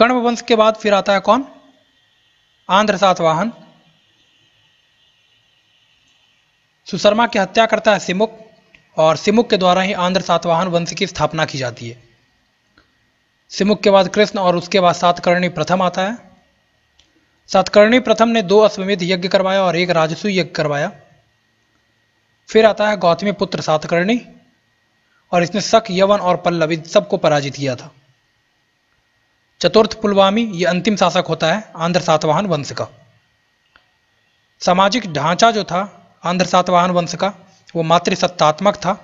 कर्ण वंश के बाद फिर आता है कौन आंध्र सातवाहन सुशर्मा की हत्या करता है सिमुक और सिमुक के द्वारा ही आंध्र सातवाहन वंश की स्थापना की जाती है सिमुक के बाद कृष्ण और उसके बाद सातकर्णी प्रथम आता है सातकर्णी प्रथम ने दो अश्वमेध यज्ञ करवाया और एक राजस्व यज्ञ करवाया फिर आता है गौतमी पुत्र सातकर्णी और इसने सख यवन और पल्लवी सबको पराजित किया था चतुर्थ पुलवामी ये अंतिम शासक होता है आंध्र सातवाहन वंश का सामाजिक ढांचा जो था आंध्र सातवाहन वंश का वो मातृसत्तात्मक था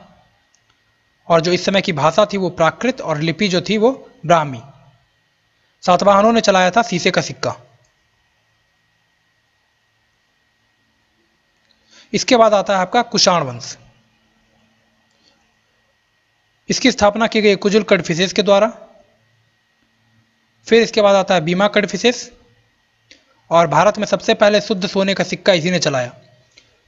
और जो इस समय की भाषा थी वो प्राकृत और लिपि जो थी वो ब्राह्मी सातवाहनों ने चलाया था शीशे का सिक्का इसके बाद आता है आपका कुषाण वंश इसकी स्थापना की गई कुजुल कडफिसेस के द्वारा फिर इसके बाद आता है बीमा कडफिसिस और भारत में सबसे पहले शुद्ध सोने का सिक्का इसी ने चलाया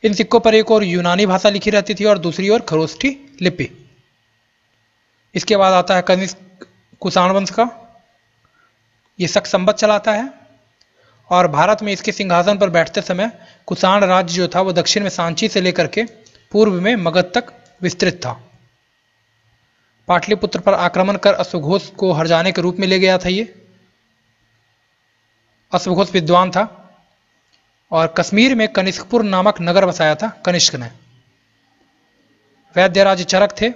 इन सिक्कों पर एक और यूनानी भाषा लिखी रहती थी और दूसरी ओर खरोष्ठी लिपि इसके बाद आता है कनिष्क कुषाण वंश का ये शक संबत चलाता है और भारत में इसके सिंहासन पर बैठते समय कुषाण राज्य जो था वो दक्षिण में सांची से लेकर के पूर्व में मगध तक विस्तृत था पाटलिपुत्र पर आक्रमण कर अश्वघोष को हर जाने के रूप में ले गया था ये अश्वघोष विद्वान था और कश्मीर में कनिष्कपुर नामक नगर बसाया था कनिष्क ने वैद्यराज चरक थे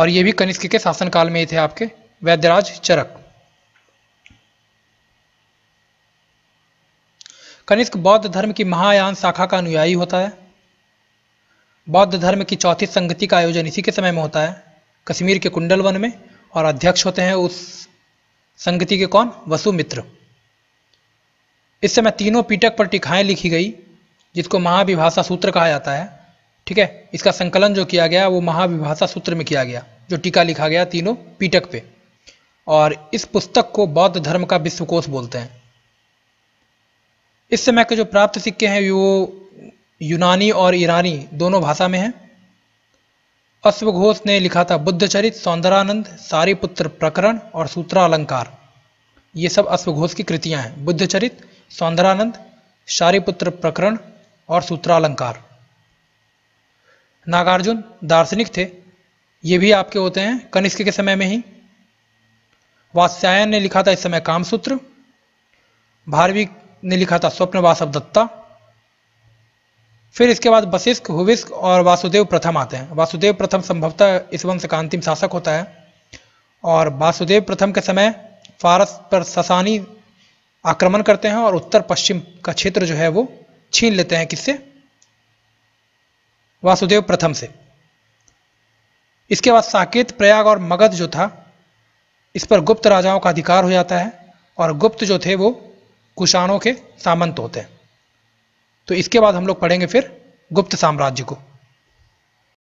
और ये भी कनिष्क के शासनकाल में ही थे आपके वैद्यराज चरक कनिष्क बौद्ध धर्म की महायान शाखा का अनुयायी होता है बौद्ध धर्म की चौथी संगति का आयोजन इसी के समय में होता है कश्मीर के कुंडल वन में और अध्यक्ष होते हैं उस संगति के कौन वसुमित्र इस समय तीनों पीटक पर टिकाएँ लिखी गई जिसको महाविभाषा सूत्र कहा जाता है ठीक है इसका संकलन जो किया गया वो महाविभाषा सूत्र में किया गया जो टीका लिखा गया तीनों पीटक पे और इस पुस्तक को बौद्ध धर्म का विश्वकोश बोलते हैं इस समय के जो प्राप्त सिक्के हैं वो यूनानी और ईरानी दोनों भाषा में हैं अश्वघोष ने लिखा था बुद्धचरित सौंदरानंद पुत्र प्रकरण और सूत्रालंकार ये सब अश्वघोष की कृतियां हैं बुद्धचरित सौंदरानंद पुत्र प्रकरण और सूत्रालंकार नागार्जुन दार्शनिक थे ये भी आपके होते हैं कनिष्क के समय में ही वात्स्यायन ने लिखा था इस समय कामसूत्र भारवी ने लिखा था स्वप्नवासव दत्ता फिर इसके बाद वशिष्क हुविष्क और वासुदेव प्रथम आते हैं वासुदेव प्रथम संभवतः इस वंश का अंतिम शासक होता है और वासुदेव प्रथम के समय फारस पर ससानी आक्रमण करते हैं और उत्तर पश्चिम का क्षेत्र जो है वो छीन लेते हैं किससे वासुदेव प्रथम से इसके बाद साकेत प्रयाग और मगध जो था इस पर गुप्त राजाओं का अधिकार हो जाता है और गुप्त जो थे वो कुशाणों के सामंत होते हैं तो इसके बाद हम लोग पढ़ेंगे फिर गुप्त साम्राज्य को